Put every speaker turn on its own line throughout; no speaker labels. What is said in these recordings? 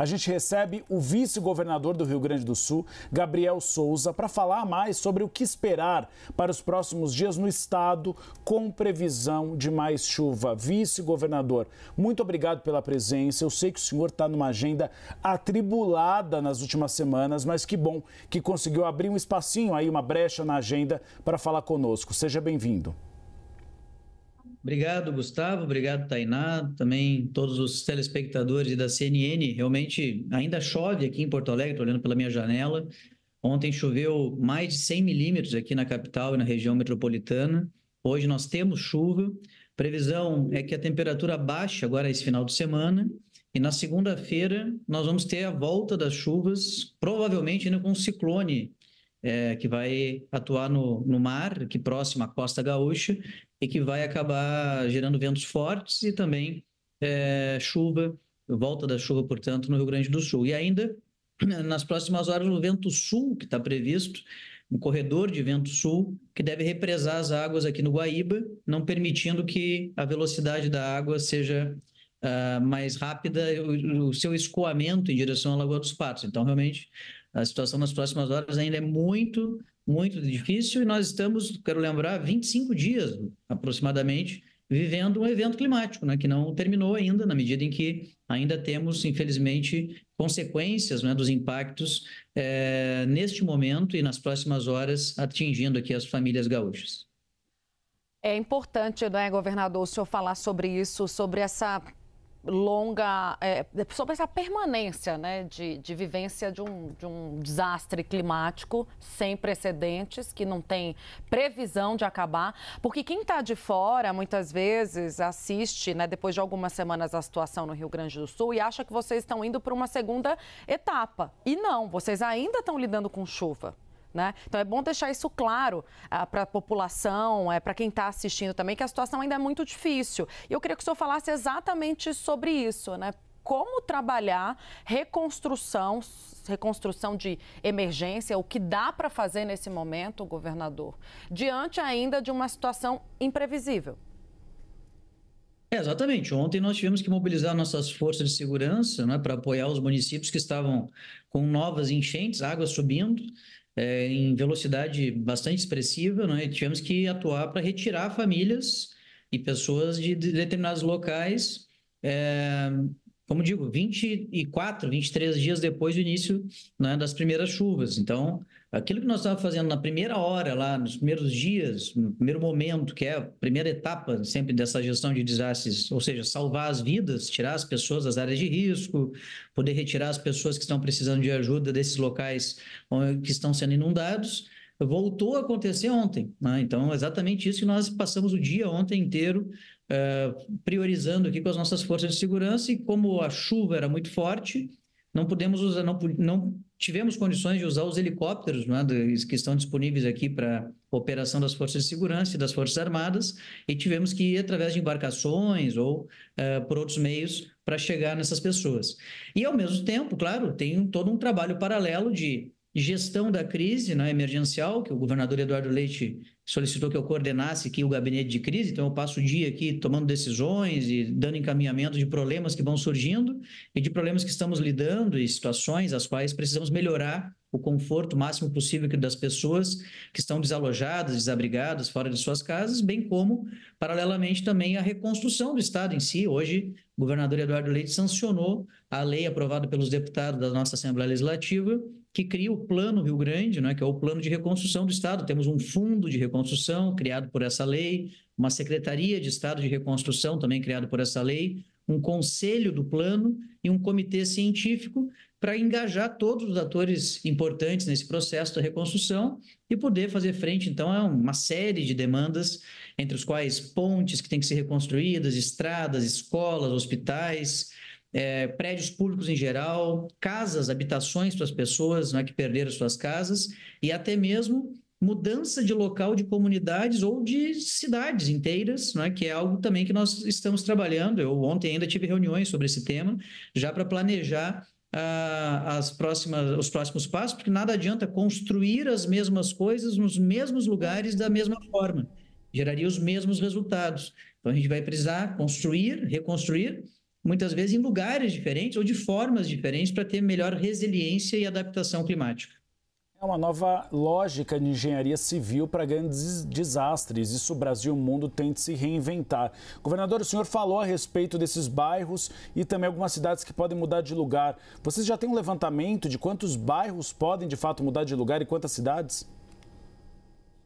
a gente recebe o vice-governador do Rio Grande do Sul, Gabriel Souza, para falar mais sobre o que esperar para os próximos dias no estado, com previsão de mais chuva. Vice-governador, muito obrigado pela presença. Eu sei que o senhor está numa agenda atribulada nas últimas semanas, mas que bom que conseguiu abrir um espacinho aí, uma brecha na agenda para falar conosco. Seja bem-vindo.
Obrigado, Gustavo. Obrigado, Tainá. Também todos os telespectadores da CNN. Realmente ainda chove aqui em Porto Alegre, estou olhando pela minha janela. Ontem choveu mais de 100 milímetros aqui na capital e na região metropolitana. Hoje nós temos chuva. Previsão é que a temperatura baixe agora esse final de semana. E na segunda-feira nós vamos ter a volta das chuvas, provavelmente ainda com um ciclone é, que vai atuar no, no mar, aqui próximo à Costa Gaúcha, e que vai acabar gerando ventos fortes e também é, chuva, volta da chuva, portanto, no Rio Grande do Sul. E ainda, nas próximas horas, o vento sul que está previsto, um corredor de vento sul, que deve represar as águas aqui no Guaíba, não permitindo que a velocidade da água seja uh, mais rápida, o, o, seu escoamento em direção à Lagoa dos Patos. Então, realmente, a situação nas próximas horas ainda é muito muito difícil e nós estamos, quero lembrar, 25 dias aproximadamente vivendo um evento climático, né, que não terminou ainda, na medida em que ainda temos, infelizmente, consequências né, dos impactos é, neste momento e nas próximas horas atingindo aqui as famílias gaúchas.
É importante, né, governador, o senhor falar sobre isso, sobre essa longa, é, é sobre essa permanência né, de, de vivência de um, de um desastre climático sem precedentes, que não tem previsão de acabar, porque quem está de fora, muitas vezes, assiste, né, depois de algumas semanas, a situação no Rio Grande do Sul e acha que vocês estão indo para uma segunda etapa. E não, vocês ainda estão lidando com chuva. Né? Então é bom deixar isso claro ah, para a população, é, para quem está assistindo também, que a situação ainda é muito difícil. E eu queria que o senhor falasse exatamente sobre isso, né? Como trabalhar reconstrução, reconstrução de emergência, o que dá para fazer nesse momento, governador, diante ainda de uma situação imprevisível.
É, exatamente. Ontem nós tivemos que mobilizar nossas forças de segurança né, para apoiar os municípios que estavam com novas enchentes, água subindo é, em velocidade bastante expressiva, né? tivemos que atuar para retirar famílias e pessoas de, de determinados locais é, como digo, 24, 23 dias depois do início né, das primeiras chuvas. Então, aquilo que nós estávamos fazendo na primeira hora, lá nos primeiros dias, no primeiro momento, que é a primeira etapa sempre dessa gestão de desastres, ou seja, salvar as vidas, tirar as pessoas das áreas de risco, poder retirar as pessoas que estão precisando de ajuda desses locais que estão sendo inundados voltou a acontecer ontem. Né? Então, exatamente isso que nós passamos o dia ontem inteiro eh, priorizando aqui com as nossas forças de segurança e como a chuva era muito forte, não pudemos usar, não, não tivemos condições de usar os helicópteros né, que estão disponíveis aqui para operação das forças de segurança e das forças armadas e tivemos que ir através de embarcações ou uh, por outros meios para chegar nessas pessoas. E ao mesmo tempo, claro, tem todo um trabalho paralelo de gestão da crise né, emergencial que o governador Eduardo Leite solicitou que eu coordenasse aqui o gabinete de crise, então eu passo o dia aqui tomando decisões e dando encaminhamento de problemas que vão surgindo e de problemas que estamos lidando e situações as quais precisamos melhorar o conforto máximo possível das pessoas que estão desalojadas, desabrigadas, fora de suas casas, bem como, paralelamente, também a reconstrução do Estado em si. Hoje, o governador Eduardo Leite sancionou a lei aprovada pelos deputados da nossa Assembleia Legislativa, que cria o Plano Rio Grande, né, que é o Plano de Reconstrução do Estado. Temos um fundo de reconstrução criado por essa lei, uma Secretaria de Estado de Reconstrução também criado por essa lei, um conselho do plano e um comitê científico para engajar todos os atores importantes nesse processo da reconstrução e poder fazer frente, então, a uma série de demandas, entre os quais pontes que têm que ser reconstruídas, estradas, escolas, hospitais, é, prédios públicos em geral, casas, habitações para as pessoas né, que perderam suas casas e até mesmo mudança de local de comunidades ou de cidades inteiras, né, que é algo também que nós estamos trabalhando. Eu ontem ainda tive reuniões sobre esse tema, já para planejar ah, as próximas, os próximos passos, porque nada adianta construir as mesmas coisas nos mesmos lugares da mesma forma, geraria os mesmos resultados. Então a gente vai precisar construir, reconstruir muitas vezes em lugares diferentes ou de formas diferentes para ter melhor resiliência e adaptação climática.
É uma nova lógica de engenharia civil para grandes desastres. Isso o Brasil e o mundo tem de se reinventar. Governador, o senhor falou a respeito desses bairros e também algumas cidades que podem mudar de lugar. Vocês já têm um levantamento de quantos bairros podem de fato mudar de lugar e quantas cidades?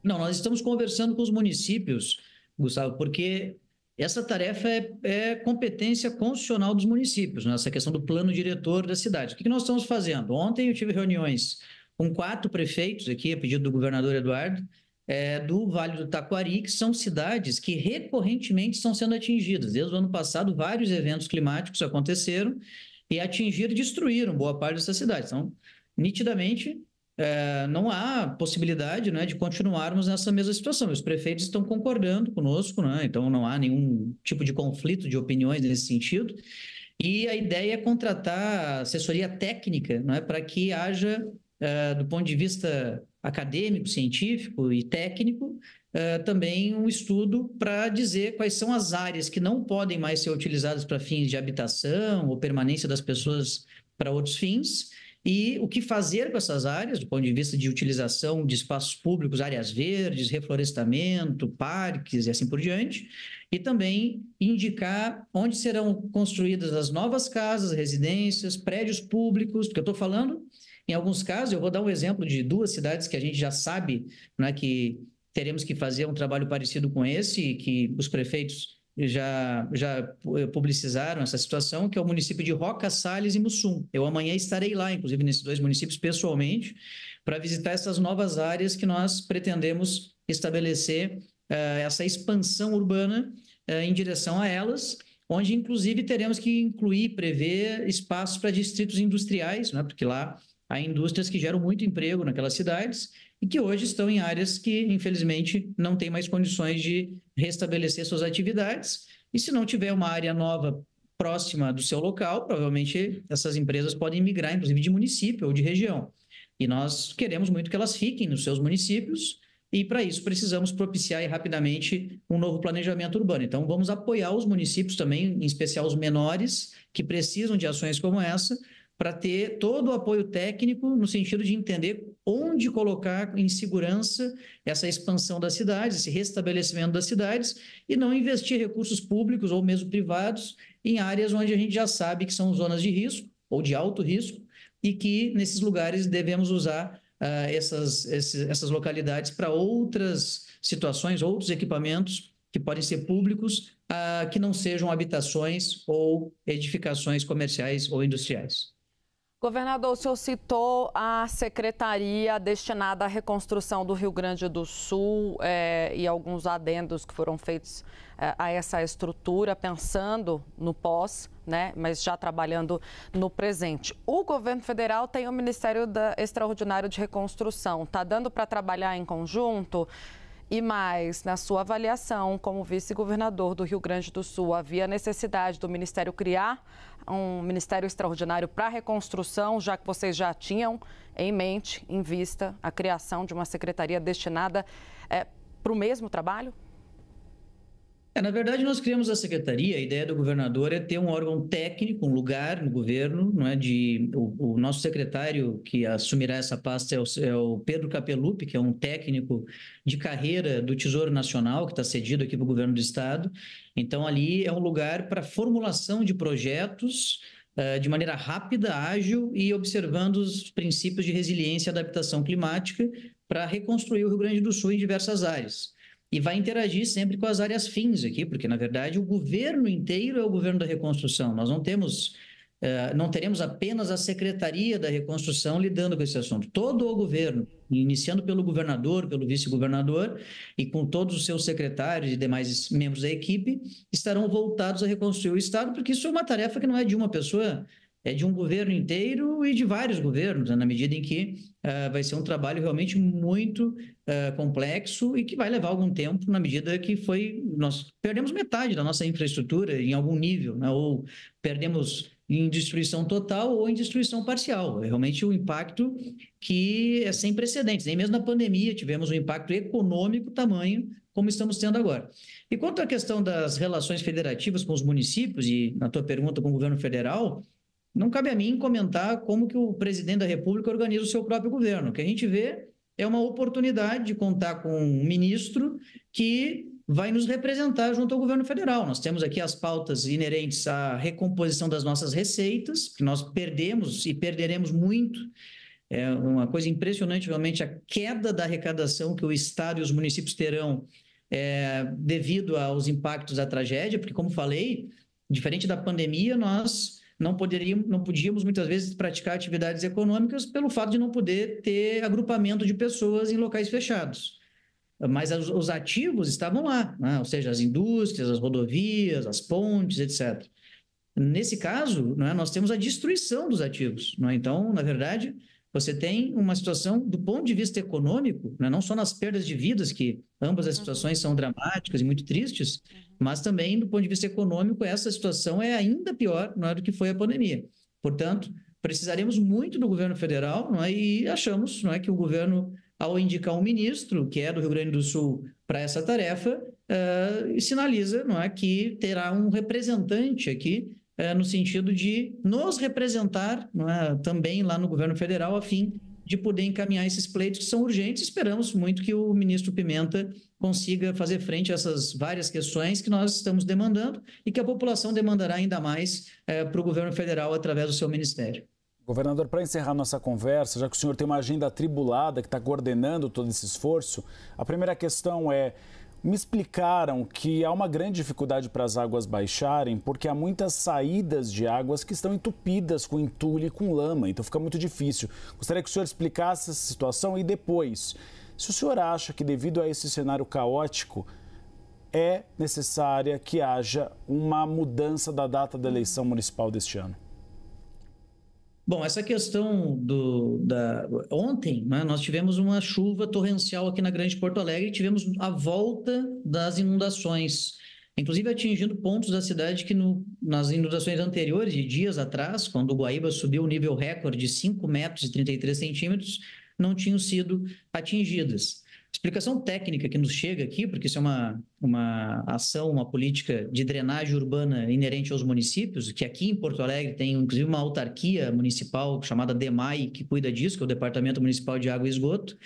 Não, nós estamos conversando com os municípios, Gustavo, porque essa tarefa é, é competência constitucional dos municípios, nessa né? questão do plano diretor da cidade. O que nós estamos fazendo? Ontem eu tive reuniões com quatro prefeitos aqui, a pedido do governador Eduardo, é, do Vale do Taquari, que são cidades que recorrentemente estão sendo atingidas. Desde o ano passado, vários eventos climáticos aconteceram e atingiram, destruíram boa parte dessas cidades. Então, nitidamente, é, não há possibilidade né, de continuarmos nessa mesma situação. Os prefeitos estão concordando conosco, né, então não há nenhum tipo de conflito de opiniões nesse sentido. E a ideia é contratar assessoria técnica né, para que haja, é, do ponto de vista acadêmico, científico e técnico, é, também um estudo para dizer quais são as áreas que não podem mais ser utilizadas para fins de habitação ou permanência das pessoas para outros fins e o que fazer com essas áreas, do ponto de vista de utilização de espaços públicos, áreas verdes, reflorestamento, parques e assim por diante, e também indicar onde serão construídas as novas casas, residências, prédios públicos, porque eu estou falando, em alguns casos, eu vou dar um exemplo de duas cidades que a gente já sabe né, que teremos que fazer um trabalho parecido com esse, que os prefeitos já, já eh, publicizaram essa situação, que é o município de Roca, Salles e Mussum. Eu amanhã estarei lá, inclusive, nesses dois municípios pessoalmente, para visitar essas novas áreas que nós pretendemos estabelecer uh, essa expansão urbana uh, em direção a elas, onde, inclusive, teremos que incluir, prever espaços para distritos industriais, né? porque lá há indústrias que geram muito emprego naquelas cidades, e que hoje estão em áreas que, infelizmente, não têm mais condições de restabelecer suas atividades. E se não tiver uma área nova próxima do seu local, provavelmente essas empresas podem migrar, inclusive, de município ou de região. E nós queremos muito que elas fiquem nos seus municípios, e para isso precisamos propiciar rapidamente um novo planejamento urbano. Então, vamos apoiar os municípios também, em especial os menores, que precisam de ações como essa, para ter todo o apoio técnico no sentido de entender onde colocar em segurança essa expansão das cidades, esse restabelecimento das cidades, e não investir recursos públicos ou mesmo privados em áreas onde a gente já sabe que são zonas de risco ou de alto risco e que nesses lugares devemos usar uh, essas, esses, essas localidades para outras situações, outros equipamentos que podem ser públicos, uh, que não sejam habitações ou edificações comerciais ou industriais.
Governador, o senhor citou a secretaria destinada à reconstrução do Rio Grande do Sul eh, e alguns adendos que foram feitos eh, a essa estrutura, pensando no pós, né, mas já trabalhando no presente. O governo federal tem o Ministério da Extraordinário de Reconstrução. Está dando para trabalhar em conjunto? E mais, na sua avaliação como vice-governador do Rio Grande do Sul, havia necessidade do Ministério criar um ministério extraordinário para reconstrução, já que vocês já tinham em mente, em vista, a criação de uma secretaria destinada é, para o mesmo trabalho?
É, na verdade, nós criamos a secretaria. A ideia do governador é ter um órgão técnico, um lugar no governo, não é? De o, o nosso secretário que assumirá essa pasta é o, é o, Pedro Capelupi, que é um técnico de carreira do Tesouro Nacional que está cedido aqui para o governo do estado. Então, ali é um lugar para formulação de projetos uh, de maneira rápida, ágil e observando os princípios de resiliência e adaptação climática para reconstruir o Rio Grande do Sul em diversas áreas e vai interagir sempre com as áreas fins aqui, porque na verdade o governo inteiro é o governo da reconstrução. Nós não temos, eh, não teremos apenas a secretaria da reconstrução lidando com esse assunto. Todo o governo, iniciando pelo governador, pelo vice-governador e com todos os seus secretários e demais membros da equipe, estarão voltados a reconstruir o estado, porque isso é uma tarefa que não é de uma pessoa é de um governo inteiro e de vários governos, né, na medida em que uh, vai ser um trabalho realmente muito uh, complexo e que vai levar algum tempo, na medida que foi nós perdemos metade da nossa infraestrutura em algum nível, né, ou perdemos em destruição total ou em destruição parcial. É realmente um impacto que é sem precedentes. Nem mesmo na pandemia tivemos um impacto econômico tamanho como estamos tendo agora. E quanto à questão das relações federativas com os municípios e na tua pergunta com o governo federal, não cabe a mim comentar como que o presidente da República organiza o seu próprio governo. O que a gente vê é uma oportunidade de contar com um ministro que vai nos representar junto ao governo federal. Nós temos aqui as pautas inerentes à recomposição das nossas receitas, que nós perdemos e perderemos muito. É uma coisa impressionante, realmente, a queda da arrecadação que o Estado e os municípios terão é, devido aos impactos da tragédia, porque, como falei, diferente da pandemia, nós não poderíamos, não podíamos muitas vezes praticar atividades econômicas pelo fato de não poder ter agrupamento de pessoas em locais fechados. Mas os, ativos estavam lá, né? ou seja, as indústrias, as rodovias, as pontes, etc. Nesse caso, né, nós temos a destruição dos ativos. Né? Então, na verdade, você tem uma situação do ponto de vista econômico, né, não só nas perdas de vidas, que ambas as uhum. situações são dramáticas e muito tristes, uhum. Mas também, do ponto de vista econômico, essa situação é ainda pior não é, do que foi a pandemia. Portanto, precisaremos muito do governo federal não é, e achamos não é, que o governo, ao indicar um ministro, que é do Rio Grande do Sul, para essa tarefa, uh, sinaliza não é, que terá um representante aqui eh, no sentido de nos representar é, também lá no governo federal, a fim de poder encaminhar esses pleitos que são urgentes. Esperamos muito que o ministro Pimenta consiga fazer frente a essas várias questões que nós estamos demandando e que a população demandará ainda mais eh, para o governo federal através do seu ministério.
Governador, para encerrar nossa conversa, já que o senhor tem uma agenda atribulada que está coordenando todo esse esforço, a primeira questão é me explicaram que há uma grande dificuldade para as águas baixarem porque há muitas saídas de águas que estão entupidas com entulho e com lama, então fica muito difícil. Gostaria que o senhor explicasse essa situação e depois, se o senhor acha que devido a esse cenário caótico, é necessária que haja uma mudança da data da eleição municipal deste ano?
Bom, essa questão do da ontem, né, nós tivemos uma chuva torrencial aqui na Grande Porto Alegre e tivemos a volta das inundações, inclusive atingindo pontos da cidade que no, nas inundações anteriores, de dias atrás, quando o Guaíba subiu o nível recorde de 5 metros e 33 centímetros, não tinham sido atingidas. Explicação técnica que nos chega aqui, porque isso é uma, uma ação, uma política de drenagem urbana inerente aos municípios, que aqui em Porto Alegre tem inclusive uma autarquia municipal chamada DEMAI, que cuida disso, que é o Departamento Municipal de Água e Esgoto,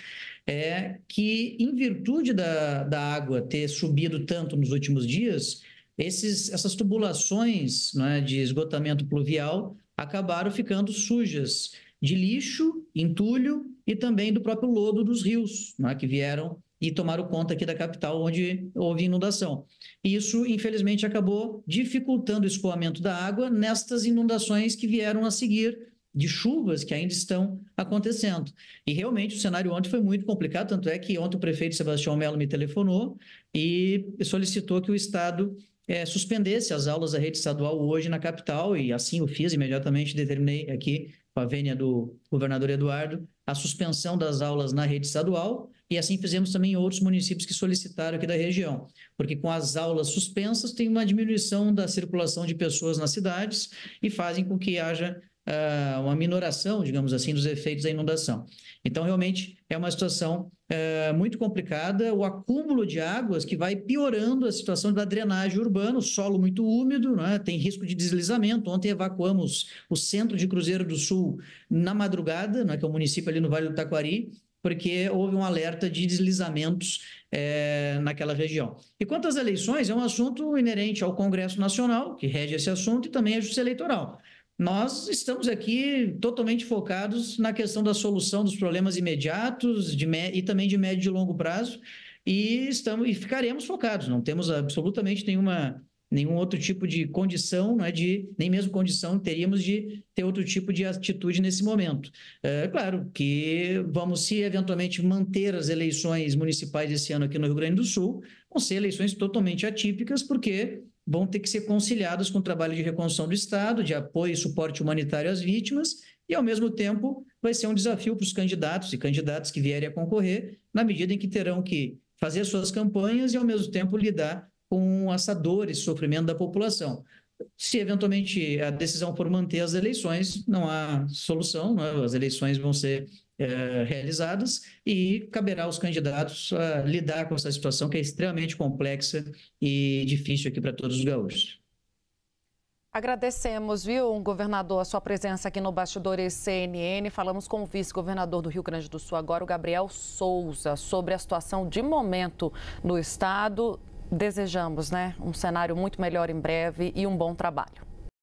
é que em virtude da, da água ter subido tanto nos últimos dias, esses, essas tubulações né, de esgotamento pluvial acabaram ficando sujas de lixo, entulho e também do próprio lodo dos rios, né, que vieram e tomaram conta aqui da capital, onde houve inundação. isso, infelizmente, acabou dificultando o escoamento da água nestas inundações que vieram a seguir, de chuvas que ainda estão acontecendo. E realmente o cenário ontem foi muito complicado, tanto é que ontem o prefeito Sebastião Melo me telefonou e solicitou que o Estado é, suspendesse as aulas da rede estadual hoje na capital, e assim o fiz, imediatamente determinei aqui com a vênia do governador Eduardo, a suspensão das aulas na rede estadual, e assim fizemos também em outros municípios que solicitaram aqui da região, porque com as aulas suspensas tem uma diminuição da circulação de pessoas nas cidades e fazem com que haja uh, uma minoração, digamos assim, dos efeitos da inundação. Então, realmente, é uma situação uh, muito complicada, o acúmulo de águas que vai piorando a situação da drenagem urbana, o solo muito úmido, né? tem risco de deslizamento. Ontem evacuamos o centro de Cruzeiro do Sul na madrugada, né? que é o um município ali no Vale do Taquari, porque houve um alerta de deslizamentos é, naquela região. E quanto às eleições, é um assunto inerente ao Congresso Nacional, que rege esse assunto, e também à Justiça Eleitoral. Nós estamos aqui totalmente focados na questão da solução dos problemas imediatos de, e também de médio e longo prazo, e estamos e ficaremos focados, não temos absolutamente nenhuma nenhum outro tipo de condição, não é de nem mesmo condição teríamos de ter outro tipo de atitude nesse momento. É claro que vamos se eventualmente manter as eleições municipais esse ano aqui no Rio Grande do Sul, vão ser eleições totalmente atípicas porque vão ter que ser conciliados com o trabalho de reconstrução do Estado, de apoio e suporte humanitário às vítimas, e, ao mesmo tempo, vai ser um desafio para os candidatos e candidatas que vierem a concorrer, na medida em que terão que fazer suas campanhas e, ao mesmo tempo, lidar com essa dor e sofrimento da população. Se eventualmente a decisão for manter as eleições, não há solução, não é? as eleições vão ser eh, realizadas e caberá aos candidatos a ah, lidar com essa situação que é extremamente complexa e difícil aqui para todos os gaúchos.
Agradecemos, viu, governador, a sua presença aqui no Bastidores CNN. Falamos com o vice-governador do Rio Grande do Sul agora, o Gabriel Souza, sobre a situação de momento no estado. Desejamos, né, um cenário muito melhor em breve e um bom trabalho.